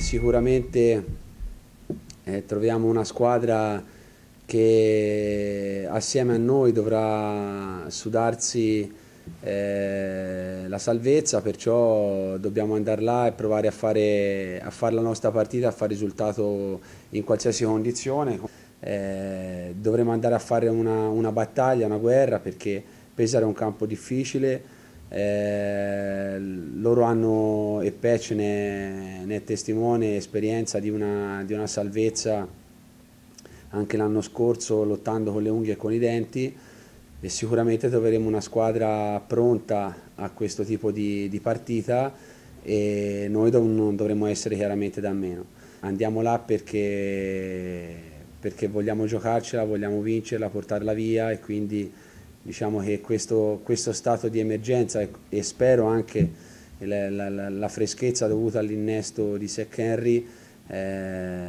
sicuramente eh, troviamo una squadra che assieme a noi dovrà sudarsi eh, la salvezza, perciò dobbiamo andare là e provare a fare, a fare, la nostra partita, a fare risultato in qualsiasi condizione. Eh, dovremo andare a fare una, una, battaglia, una guerra, perché pesare è un campo difficile. Eh, loro hanno, e Pec ne, ne, è testimone, esperienza di una, di una salvezza anche l'anno scorso lottando con le unghie e con i denti e sicuramente troveremo una squadra pronta a questo tipo di, di partita e noi dov non dovremmo essere chiaramente da meno. Andiamo là perché, perché vogliamo giocarcela, vogliamo vincerla, portarla via e quindi Diciamo che questo, questo stato di emergenza e, e spero anche la, la, la, freschezza dovuta all'innesto di Sec Henry eh,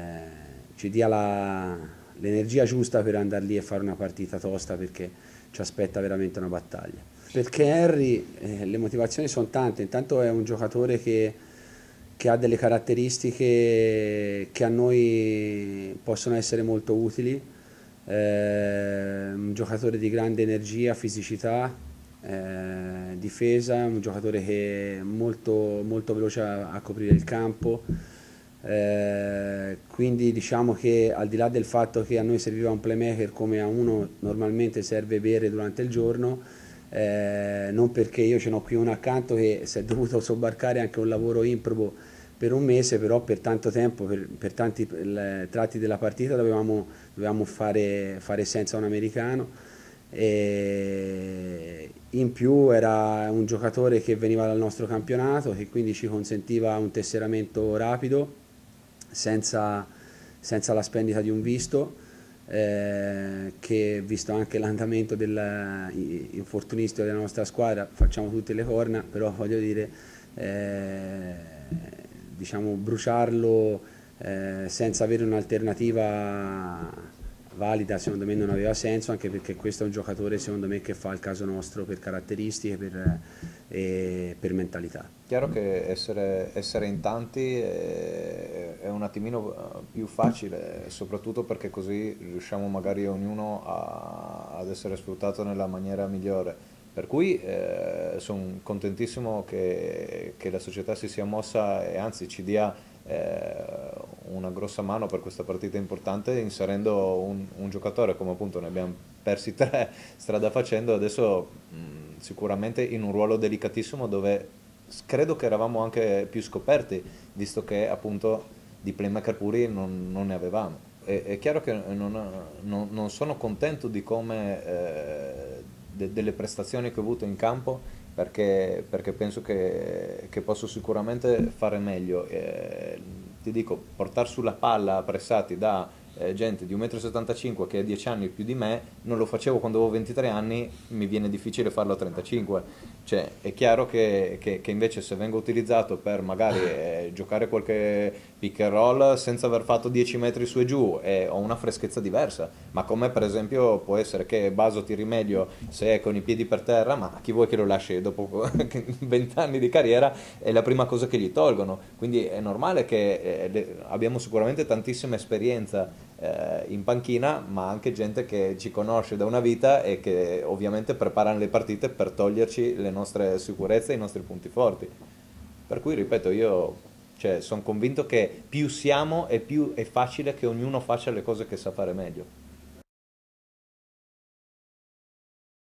ci dia l'energia giusta per andare lì e fare una partita tosta perché ci aspetta veramente una battaglia. Perché Henry eh, le motivazioni sono tante, intanto è un giocatore che, che, ha delle caratteristiche che a noi possono essere molto utili, eh, un giocatore di grande energia, fisicità, eh, difesa, un giocatore che è molto, molto veloce a, a coprire il campo. Eh, quindi diciamo che al di là del fatto che a noi serviva un playmaker come a uno normalmente serve bere durante il giorno, eh, non perché io ce n'ho qui uno accanto che si è dovuto sobbarcare anche un lavoro improbo per un mese, però per tanto tempo, per, per tanti per tratti della partita dovevamo, dovevamo fare, fare, senza un americano. E in più era un giocatore che veniva dal nostro campionato e quindi ci consentiva un tesseramento rapido senza, senza la spendita di un visto eh, che visto anche l'andamento dell'infortunistico della nostra squadra facciamo tutte le corna però voglio dire eh, diciamo, bruciarlo eh, senza avere un'alternativa valida secondo me non aveva senso anche perché questo è un giocatore secondo me che fa il caso nostro per caratteristiche per, e per mentalità chiaro che essere, essere in tanti è, eh, è, un attimino eh, più facile soprattutto perché così riusciamo magari ognuno a, ad essere sfruttato nella maniera migliore per cui eh, sono contentissimo che, che, la società si sia mossa e anzi ci dia eh, una grossa mano per questa partita importante inserendo un, un, giocatore come appunto ne abbiamo persi tre strada facendo adesso mh, mm, sicuramente in un ruolo delicatissimo dove credo che eravamo anche più scoperti visto che appunto di playmaker puri non, non ne avevamo. E, è chiaro che non, non, non sono contento di come... Eh, de, delle prestazioni che ho avuto in campo perché, perché penso che, che, posso sicuramente fare meglio. Eh, ti dico, portare sulla palla pressati da eh, gente di 1,75 m che ha 10 anni più di me, non lo facevo quando avevo 23 anni, mi viene difficile farlo a 35. Cioè, è chiaro che, che, che invece se vengo utilizzato per magari eh, giocare qualche pick and roll senza aver fatto 10 metri su e giù, eh, ho una freschezza diversa. Ma come per esempio può essere che Baso tiri meglio se è con i piedi per terra, ma chi vuoi che lo lasci dopo 20 anni di carriera è la prima cosa che gli tolgono. Quindi è normale che eh, abbiamo sicuramente tantissima esperienza eh, in panchina, ma anche gente che ci conosce da una vita e che ovviamente preparano le partite per toglierci le nostre sicurezze e i nostri punti forti. Per cui, ripeto, io cioè, sono convinto che più siamo e più è facile che ognuno faccia le cose che sa fare meglio.